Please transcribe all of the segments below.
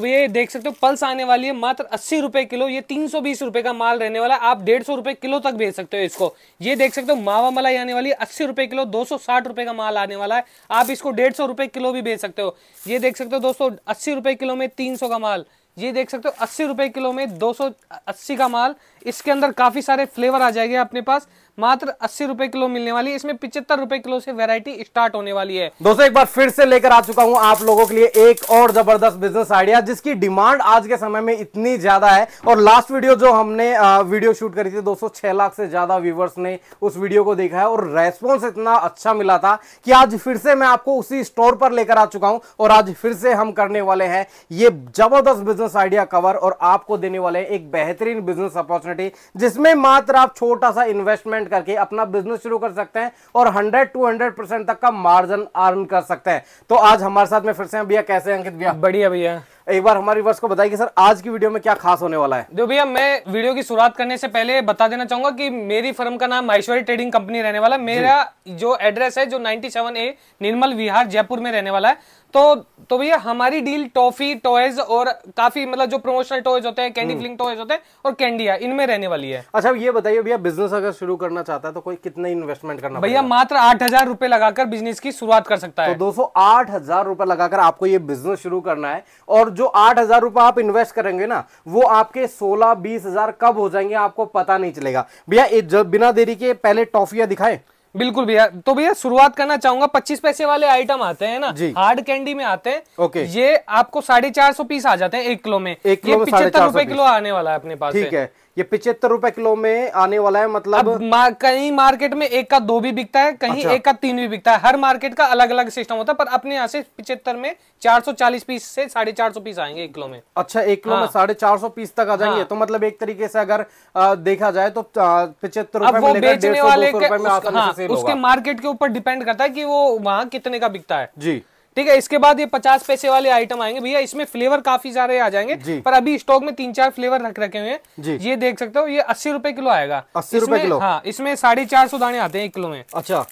तो ये देख सकते हो पल्स आने वाली है मात्र अस्सी रुपए किलो ये तीन सौ बीस रुपए का माल रहने वाला आप डेढ़ सौ रुपए किलो तक भेज सकते हो इसको ये देख सकते हो मावा मलाई आने वाली है अस्सी रुपए किलो दो सौ साठ रुपए का माल आने वाला है आप इसको डेढ़ सौ रुपए किलो भी भेज सकते हो ये देख सकते हो दोस्तों अस्सी रुपए किलो में तीन सौ का माल ये देख सकते हो अस्सी रुपए किलो में दो सौ अस्सी का माल इसके अंदर काफी सारे फ्लेवर आ जाएंगे अपने पास मात्र अस्सी रुपए किलो मिलने वाली है इसमें पिछहत्तर रुपए किलो से वेरायटी स्टार्ट होने वाली है दोस्तों एक बार फिर से लेकर आ चुका हूँ आप लोगों के लिए एक और जबरदस्त बिजनेस आइडिया जिसकी डिमांड आज के समय में इतनी ज्यादा है और लास्ट वीडियो जो हमने वीडियो शूट करी थी दोस्तों छह लाख से ज्यादा व्यूवर्स ने उस वीडियो को देखा है और रेस्पॉन्स इतना अच्छा मिला था कि आज फिर से मैं आपको उसी स्टोर पर लेकर आ चुका हूँ और आज फिर से हम करने वाले हैं ये जबरदस्त बिजनेस आइडिया कवर और आपको देने वाले एक बेहतरीन बिजनेस अपॉर्चुनिटी जिसमें मात्र आप छोटा सा इन्वेस्टमेंट परसेंट करके अपना बिजनेस शुरू कर सकते हैं और 100 टू 100 परसेंट तक का मार्जिन अर्न कर सकते हैं तो आज हमारे साथ में फिर से भैया कैसे अंकित भैया बढ़िया भैया एक बार हमारे रिवर्स को बताइए सर आज की वीडियो में क्या खास होने वाला है जो भैया मैं वीडियो की शुरुआत करने से पहले बता देना चाहूंगा कि मेरी फर्म का नाम माहेश्वरी ट्रेडिंग कंपनी रहने वाला है मेरा जो एड्रेस है जो 97 ए निर्मल विहार जयपुर में रहने वाला है तो तो भैया हमारी डील टॉफी टॉयज और काफी मतलब जो प्रमोशनल टॉयज होते हैं कैंडी फिलिंग टॉयज होते हैं और कैंडिया इनमें रहने वाली है अच्छा ये बताइए भैया बिजनेस अगर शुरू करना चाहता है तो कोई कितना इन्वेस्टमेंट करना भैया मात्र आठ हजार रुपए लगाकर बिजनेस की शुरुआत कर सकता है तो दोस्तों आठ हजार रुपए लगाकर आपको ये बिजनेस शुरू करना है और जो आठ हजार रुपए आप इन्वेस्ट करेंगे ना वो आपके सोलह बीस हजार कब हो जाएंगे आपको पता नहीं चलेगा भैया बिना देरी के पहले टॉफिया दिखाएं बिल्कुल भैया तो भैया शुरुआत करना चाहूंगा पच्चीस पैसे वाले आइटम आते हैं ना हार्ड कैंडी में आते हैं ओके ये आपको साढ़े चार सौ पीस आ जाते हैं एक किलो में एक किलो पिछहत्तर रुपए किलो आने वाला है अपने पास ठीक है ये पिछहत्तर रुपए किलो में आने वाला है मतलब मा, कहीं मार्केट में एक का दो भी बिकता है कहीं अच्छा। एक का तीन भी बिकता है हर मार्केट का अलग अलग सिस्टम होता है पर अपने यहाँ से पिछहत्तर में 440 पीस से साढ़े चार सौ पीस आएंगे एक किलो में अच्छा एक किलो हाँ। में साढ़े चार सौ पीस तक आ जाएंगे हाँ। तो मतलब एक तरीके से अगर आ, देखा जाए तो पिछहत्तर रुपए सेल उसके मार्केट के ऊपर डिपेंड करता है कि वो वहाँ कितने का बिकता है जी ठीक है इसके बाद ये पचास पैसे वाले आइटम आएंगे भैया इसमें फ्लेवर काफी सारे आ जाएंगे पर अभी स्टॉक में तीन चार फ्लेवर रख रखे हुए हैं ये देख सकते हो ये अस्सी रुपए किलो आएगा अस्सी रुपए किलो हाँ इसमें साढ़े चार सौ दाने आते हैं एक किलो में अच्छा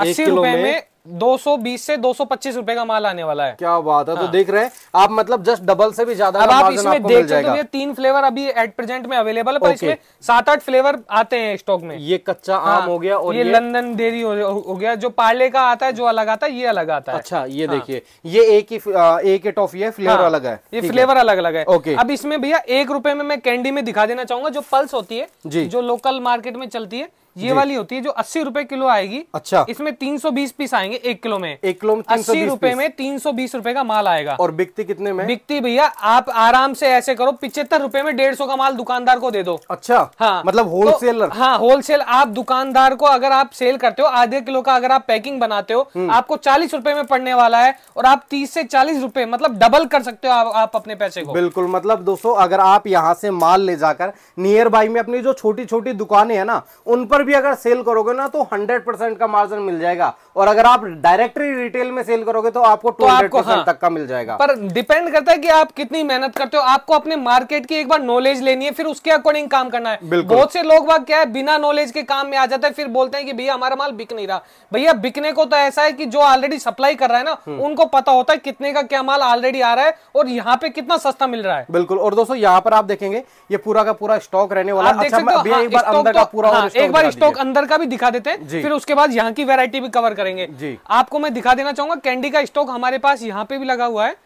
अस्सी रुपए में 220 से 225 रुपए का माल आने वाला है क्या बात है तो हाँ। तो देख रहे हैं आप मतलब जस्ट डबल से भी ज्यादा अब आप इसमें देख सकते हैं तीन फ्लेवर अभी एट प्रेजेंट में अवेलेबल है पर इसमें सात आठ फ्लेवर आते हैं स्टॉक में ये कच्चा हाँ। आम हो गया और ये, ये लंदन डेरी हो, हो गया जो पार्ले का आता है जो अलग आता है ये अलग आता है अच्छा ये हाँ। देखिए ये एक ही एक ही टॉफी है फ्लेवर हाँ, अलग है ये फ्लेवर अलग अलग है ओके अब इसमें भैया एक रुपए में मैं कैंडी में दिखा देना चाहूंगा जो पल्स होती है जो लोकल मार्केट में चलती है ये वाली होती है जो अस्सी रूपए किलो आएगी अच्छा इसमें तीन सौ बीस पीस आएंगे एक किलो में एक किलो में अस्सी रूपए में तीन सौ बीस रूपए का माल आएगा और बिकती कितने में बिकती भैया आप आराम से ऐसे करो पिछहत्तर रूपए में डेढ़ सौ का माल दुकानदार को दे दो अच्छा हाँ मतलब होलसेलर तो हाँ होलसेल आप दुकानदार को अगर आप सेल करते हो आधे किलो का अगर आप पैकिंग बनाते हो हम्म। आपको चालीस रूपए में पड़ने वाला है और आप तीस से चालीस रूपए मतलब डबल कर सकते हो आप अपने पैसे को बिल्कुल मतलब दोस्तों अगर आप यहाँ से माल ले जाकर नियर बाई में अपनी जो छोटी छोटी दुकानें है ना उन पर भी अगर सेल करोगे ना तो 100 परसेंट का मार्जिन मिल जाएगा और अगर आप डायरेक्टली रिटेल में सेल करोगे तो आपको तो टू हंड्रेड हाँ, तक का मिल जाएगा पर डिपेंड करता है कि आप कितनी मेहनत करते हो आपको अपने मार्केट की एक बार नॉलेज लेनी है फिर उसके अकॉर्डिंग काम करना है बहुत से लोग बात क्या है बिना नॉलेज के काम में आ जाते हैं फिर बोलते हैं कि भैया हमारा माल बिक नहीं रहा भैया बिकने को तो ऐसा है कि जो ऑलरेडी सप्लाई कर रहा है ना हम्म। उनको पता होता है कितने का क्या माल ऑलरेडी आ रहा है और यहाँ पे कितना सस्ता मिल रहा है बिल्कुल और दोस्तों यहाँ पर आप देखेंगे ये पूरा का पूरा स्टॉक रहने वाला अच्छा, हाँ, तो- हाँ, एक बार अंदर का पूरा एक बार स्टॉक अंदर का भी दिखा देते हैं फिर उसके बाद यहाँ की वेरायटी भी कवर करेंगे आपको मैं दिखा देना चाहूंगा कैंडी का स्टॉक हमारे पास यहाँ पे भी लगा हुआ है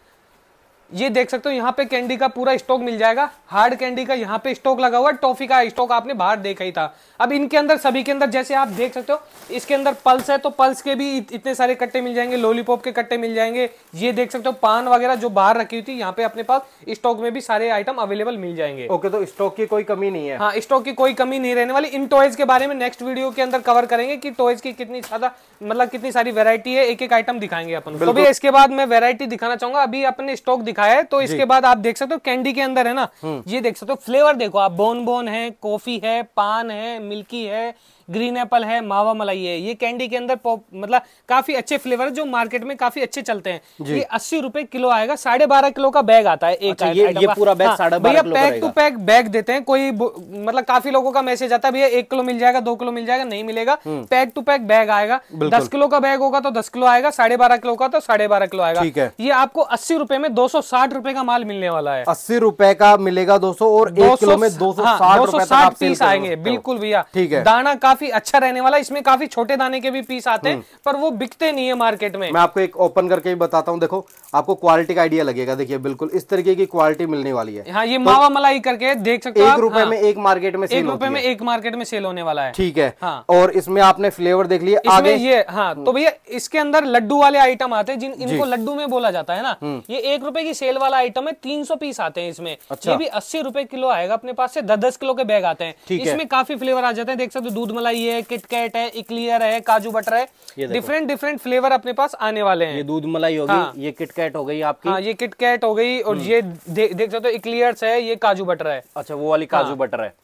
ये देख सकते हो यहाँ पे कैंडी का पूरा स्टॉक मिल जाएगा हार्ड कैंडी का यहाँ पे स्टॉक लगा हुआ है टॉफी का स्टॉक आपने बाहर देखा ही था अब इनके अंदर सभी के अंदर जैसे आप देख सकते हो इसके अंदर पल्स है तो पल्स के भी इतने सारे कट्टे मिल जाएंगे लॉलीपॉप के कट्टे मिल जाएंगे ये देख सकते हो पान वगैरह जो बाहर रखी हुई थी यहाँ पे अपने पास स्टॉक में भी सारे आइटम अवेलेबल मिल जाएंगे ओके तो स्टॉक की कोई कमी नहीं है हाँ स्टॉक की कोई कमी नहीं रहने वाली इन टॉयज के बारे में नेक्स्ट वीडियो के अंदर कवर करेंगे की टॉयज की कितनी ज्यादा मतलब कितनी सारी वेरायटी है एक एक आइटम दिखाएंगे अपन तो इसके बाद मैं वेरायटी दिखाना चाहूंगा अभी अपने स्टॉक दिखाया है तो इसके बाद आप देख सकते हो कैंडी के अंदर है ना हम्म। ये देख सकते हो फ्लेवर देखो आप बोन बोन है कॉफी है पान है मिल्की है ग्रीन एप्पल है मावा मलाई है ये कैंडी के अंदर मतलब काफी अच्छे फ्लेवर जो मार्केट में काफी अच्छे चलते हैं ये अस्सी रुपए किलो आएगा साढ़े बारह किलो का बैग आता है एक अच्छा, ये, ये पूरा बैग हाँ, भैया पैक टू पैक बैग देते हैं कोई मतलब काफी लोगों का मैसेज आता है भैया एक किलो मिल जाएगा दो किलो मिल जाएगा नहीं मिलेगा पैक टू पैक बैग आएगा दस किलो का बैग होगा तो दस किलो आएगा साढ़े बारह किलो का तो साढ़े बारह किलो आएगा ये आपको अस्सी रुपए में दो सौ साठ रुपए का माल मिलने वाला है अस्सी रुपए का मिलेगा दो सौ और एक किलो में दो सौ हाँ, साठ पीस आएंगे बिल्कुल भैया ठीक है दाना का काफी अच्छा रहने वाला इसमें काफी छोटे दाने के भी पीस आते हैं हम्म। पर वो बिकते नहीं है मार्केट में मैं आपको एक ओपन करके भी बताता हूँ देखो आपको क्वालिटी का आइडिया लगेगा देखिए बिल्कुल इस तरीके की क्वालिटी मिलने वाली है हाँ ये तो मावा मलाई करके देख सकते हाँ। एक रुपए में एक मार्केट में एक रुपए में एक मार्केट में सेल होने वाला है ठीक है हाँ। और इसमें आपने फ्लेवर देख लिया आगे ये हाँ हम्म। तो भैया इसके अंदर लड्डू वाले आइटम आते हैं जिन इनको लड्डू में बोला जाता है ना हम्म। ये एक रुपए की सेल वाला आइटम है तीन सौ पीस आते हैं इसमें अच्छा। ये भी अस्सी रुपए किलो आएगा अपने पास से दस दस किलो के बैग आते हैं इसमें काफी फ्लेवर आ जाते हैं देख सकते हो दूध रसमलाई है किटकैट है इक्लियर है काजू बटर है डिफरेंट डिफरेंट फ्लेवर अपने पास आने वाले हैं ये दूध मलाई हो गई हाँ, ये किटकैट हो गई आपकी हाँ, ये किटकैट हो गई और हम्म। ये दे, देख सकते हो इक्लियर्स है ये काजू बटर है अच्छा वो वाली काजू हाँ। बटर है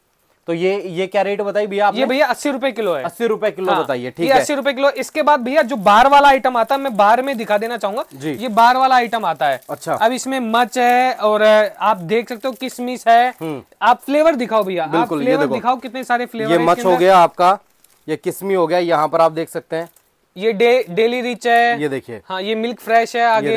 तो ये ये क्या रेट बताइए भैया ये भैया अस्सी रुपए किलो है अस्सी रुपए किलो हाँ, बताइए ठीक है अस्सी रुपए किलो इसके बाद भैया जो बार वाला आइटम आता है मैं बार में दिखा देना चाहूंगा जी ये बार वाला आइटम आता है अच्छा अब इसमें मच है और आप देख सकते हो किसमिस है हम्म। आप फ्लेवर दिखाओ भैया बिल्कुल फ्लेवर दिखाओ कितने सारे फ्लेवर ये मच हो गया आपका ये किसमी हो गया यहाँ पर आप देख सकते हैं ये डेली रिच है ये देखिए हाँ ये मिल्क फ्रेश है आगे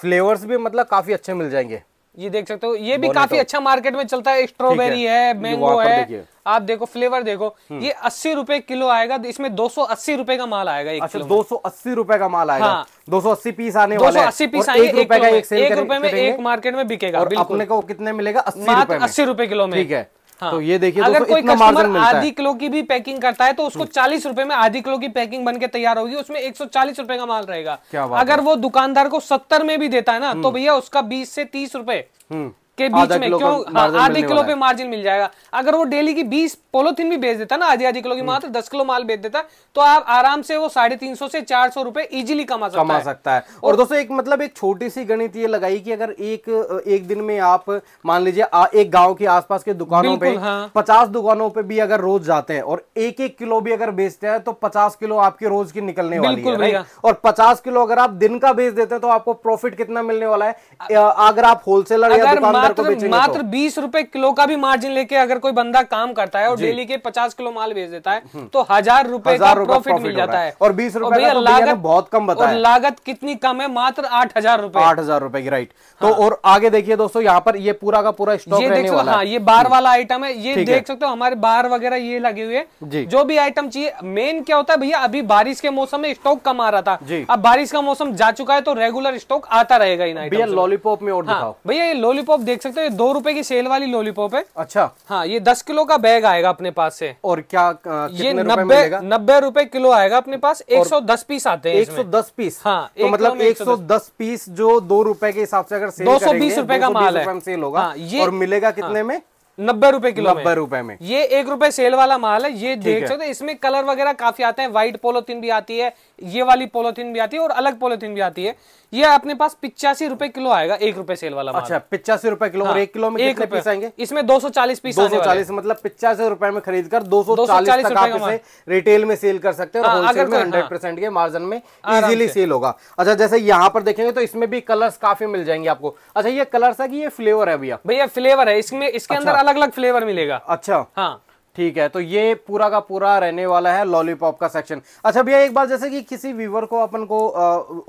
फ्लेवर्स भी मतलब काफी अच्छे मिल जाएंगे ये देख सकते हो ये भी काफी अच्छा मार्केट में चलता है स्ट्रॉबेरी है मैंगो है आप देखो फ्लेवर देखो हम्म। ये अस्सी रुपए किलो आएगा तो इसमें दो सौ अस्सी रुपए का माल आएगा एक अच्छा, दो सौ अस्सी रुपए का माल आएगा हाँ। दो सौ अस्सी पीस आने सौ अस्सी पीस आएंगे एक रुपए एक, एक में एक मार्केट में बिकेगा अपने को कितने मिलेगा अस्सी अस्सी रुपए किलो में ठीक है हाँ। तो ये देखिए अगर कोई कस्टमर आधी किलो की भी पैकिंग करता है तो उसको हम्म। चालीस रुपए में आधी किलो की पैकिंग के तैयार होगी उसमें एक सौ चालीस रुपए का माल रहेगा अगर वो दुकानदार को सत्तर में भी देता है ना तो हम्म। भैया उसका बीस से तीस रुपए हम्म। के बीच में क्यों हाँ, आधे किलो पे मार्जिन मिल जाएगा अगर वो डेली की बीस पोलोथिन भी बेच देता ना आधे आधे किलो की हम्म। मात्र दस किलो माल बेच देता तो आप आराम से वो साढ़े तीन सौ से चार सौ रुपए इजिली कमा सकता कमा सकता है और दोस्तों एक मतलब एक छोटी सी गणित ये लगाई कि अगर एक एक दिन में आप मान लीजिए एक गाँव के आसपास के दुकानों पर हाँ। पचास दुकानों पर भी अगर रोज जाते हैं और एक एक किलो भी अगर बेचते हैं तो पचास किलो आपके रोज की निकलने वाली है और पचास किलो अगर आप दिन का बेच देते हैं तो आपको प्रॉफिट कितना मिलने वाला है अगर आप होलसेलर या दुकानदार मात्र तो। मात्र बीस रुपए किलो का भी मार्जिन लेके अगर कोई बंदा काम करता है और डेली के पचास किलो माल भेज देता है हम्म। तो हजार रुपए का प्रॉफिट मिल जाता है और बीस रुपए तो लागत बहुत कम बता लागत कितनी कम है मात्र आठ हजार रुपए आठ हजार रुपए की राइट तो हाँ। और आगे देखिए दोस्तों यहाँ पर ये पूरा का पूरा स्टॉक ये देख सकते हाँ ये बार हम्म। वाला आइटम है ये देख सकते हो हमारे बार वगैरह ये लगे हुए जो भी आइटम चाहिए मेन क्या होता है भैया अभी बारिश के मौसम में स्टॉक कम आ रहा था अब बारिश का मौसम जा चुका है तो रेगुलर स्टॉक आता रहेगा इन आइटम भैया लॉलीपॉप में और हाँ, भैया ये लॉलीपॉप देख देख सकते हो दो रुपए की सेल वाली लॉलीपॉप है अच्छा हाँ ये दस किलो का बैग आएगा अपने पास से और क्या आ, ये नब्बे नब्बे रुपए किलो आएगा अपने पास एक सौ दस पीस आते हैं एक सौ दस पीस हाँ तो मतलब एक सौ दस पीस जो दो रुपए के हिसाब से अगर दो सौ बीस रुपए का माल है सेल होगा हाँ, ये मिलेगा कितने हाँ। में नब्बे रुपए किलो नब्बे रुपए में ये एक रुपए सेल वाला माल है ये देख सकते इसमें कलर वगैरह काफी आते हैं व्हाइट पोलोथिन भी आती है ये वाली पोलोथिन भी आती है और अलग पोलोथिन भी आती है ये अपने पास पिचासी रुपए किलो आएगा एक रुपए सेल वाला माल अच्छा पिचासी रुपए किलो हाँ, और एक किलो में एक पीस आएंगे इसमें दो सौ चालीस पीस दो सौ चालीस मतलब पिचासी रुपए में खरीद कर दो सौ चालीस रिटेल में सेल कर सकते हैं हंड्रेड हाँ, परसेंट हाँ। के मार्जिन में इजिली सेल होगा अच्छा जैसे यहाँ पर देखेंगे तो इसमें भी कलर काफी मिल जाएंगे आपको अच्छा ये कलर है ये फ्लेवर है भैया भैया फ्लेवर है इसमें इसके अच्छा। अंदर अलग अलग फ्लेवर मिलेगा अच्छा हाँ ठीक है तो ये पूरा का पूरा रहने वाला है लॉलीपॉप का सेक्शन अच्छा भैया एक बार जैसे कि किसी व्यूवर को अपन को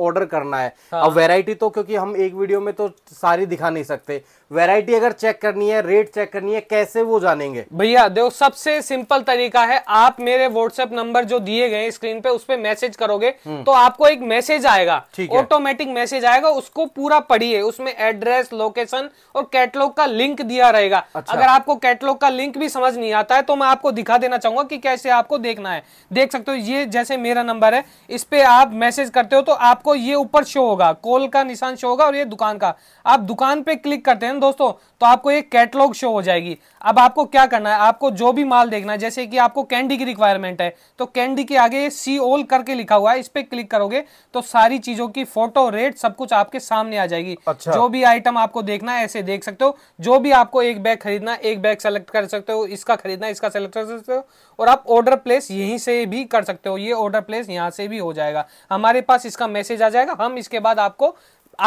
ऑर्डर करना है हाँ। अब वैरायटी तो क्योंकि हम एक वीडियो में तो सारी दिखा नहीं सकते वेराइटी अगर चेक करनी है रेट चेक करनी है कैसे वो जानेंगे भैया देखो सबसे सिंपल तरीका है आप मेरे व्हाट्सएप नंबर जो दिए गए स्क्रीन पे उस पर मैसेज करोगे हम्म। तो आपको एक मैसेज आएगा ऑटोमेटिक मैसेज आएगा उसको पूरा पढ़िए उसमें एड्रेस लोकेशन और कैटलॉग का लिंक दिया रहेगा अच्छा। अगर आपको कैटलॉग का लिंक भी समझ नहीं आता है तो मैं आपको दिखा देना चाहूंगा कि कैसे आपको देखना है देख सकते हो ये जैसे मेरा नंबर है इस पर आप मैसेज करते हो तो आपको ये ऊपर शो होगा कॉल का निशान शो होगा और ये दुकान का आप दुकान पे क्लिक करते हैं दोस्तों तो आपको एक कैटलॉग शो हो जाएगी अब आपको क्या करना है आपको जो भी माल देखना है जैसे कि आपको कैंडी की रिक्वायरमेंट है तो कैंडी के आगे सी ओल करके लिखा हुआ है इस पर क्लिक करोगे तो सारी चीजों की फोटो रेट सब कुछ आपके सामने आ जाएगी अच्छा। जो भी आइटम आपको देखना है ऐसे देख सकते हो जो भी आपको एक बैग खरीदना एक बैग सेलेक्ट कर सकते हो इसका खरीदना इसका सेलेक्ट कर सकते हो और आप ऑर्डर प्लेस यहीं से भी कर सकते हो ये ऑर्डर प्लेस यहाँ से भी हो जाएगा हमारे पास इसका मैसेज आ जाएगा हम इसके बाद आपको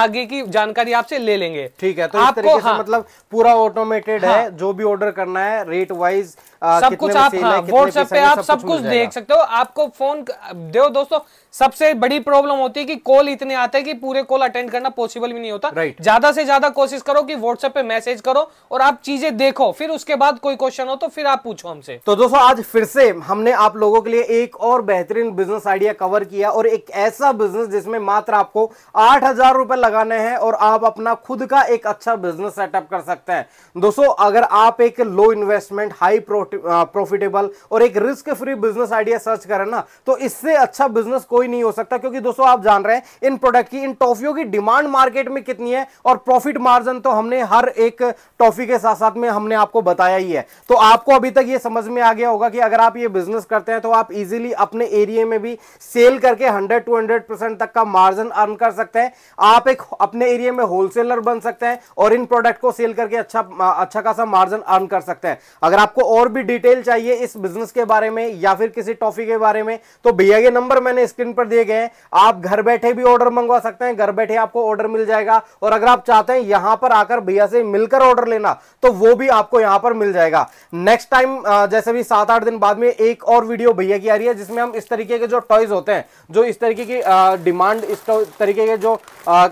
आगे की जानकारी आपसे ले लेंगे ठीक है तो इस तरीके हाँ, से मतलब पूरा ऑटोमेटेड हाँ।, हाँ, है जो भी ऑर्डर करना है रेट वाइज सब कुछ आप हाँ, व्हाट्सएप पे आप सब कुछ देख सकते हो आपको फोन देव दोस्तों सबसे बड़ी प्रॉब्लम होती है कि कॉल इतने आते हैं कि पूरे कॉल अटेंड करना पॉसिबल भी नहीं होता right. ज्यादा से ज्यादा कोशिश करो कि व्हाट्सएप पे मैसेज करो और आप चीजें देखो फिर उसके बाद कोई क्वेश्चन हो तो फिर आप पूछो हमसे तो दोस्तों आज फिर से हमने आप लोगों के लिए एक और बेहतरीन बिजनेस आइडिया कवर किया और एक ऐसा बिजनेस जिसमें मात्र आपको आठ हजार लगाने हैं और आप अपना खुद का एक अच्छा बिजनेस सेटअप कर सकते हैं दोस्तों अगर आप एक लो इन्वेस्टमेंट हाई प्रॉफिटेबल और एक risk free business idea search करें ना तो इससे अच्छा बिजनेस कोई नहीं हो सकता क्योंकि दोस्तों आप जान रहे हैं इन प्रोडक्ट की इन टॉफियों की डिमांड मार्केट में कितनी है और प्रॉफिट मार्जिन तो हमने हर एक टॉफी के साथ साथ में हमने आपको बताया ही है तो आपको अभी तक ये समझ में आ गया होगा कि अगर आप ये बिजनेस करते हैं तो आप इजीली अपने एरिया में भी सेल करके 100 टू 100 परसेंट तक का मार्जिन अर्न कर सकते हैं आप एक अपने एरिया में होलसेलर बन सकते हैं और इन प्रोडक्ट को सेल करके अच्छा अच्छा खासा मार्जिन अर्न कर सकते हैं अगर आपको और भी डिटेल चाहिए इस बिजनेस के बारे में या फिर किसी टॉफी के बारे में तो भैया के नंबर मैंने स्क्रीन पर दिए गए हैं आप घर बैठे भी ऑर्डर मंगवा सकते हैं घर बैठे आपको ऑर्डर मिल जाएगा और अगर आप चाहते हैं यहां पर आकर भैया से मिलकर ऑर्डर लेना तो वो भी आपको यहां पर मिल जाएगा नेक्स्ट टाइम जैसे भी सात आठ दिन बाद में एक और वीडियो भैया की आ रही है जिसमें हम इस तरीके के जो टॉयज होते हैं जो इस तरीके की डिमांड इस तरीके के जो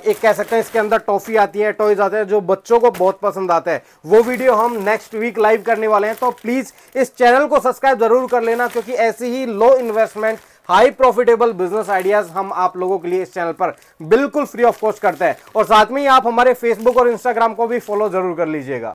एक कह सकते हैं इसके अंदर टॉफी आती है टॉयज आते हैं जो बच्चों को बहुत पसंद आता है वो वीडियो हम नेक्स्ट वीक लाइव करने वाले हैं तो प्लीज़ इस चैनल को सब्सक्राइब जरूर कर लेना क्योंकि ऐसी ही low investment high profitable business ideas हम आप लोगों के लिए इस चैनल पर बिल्कुल फ्री ऑफ कॉस्ट करते हैं और साथ में ही आप हमारे फेसबुक और इंस्टाग्राम को भी फॉलो जरूर कर लीजिएगा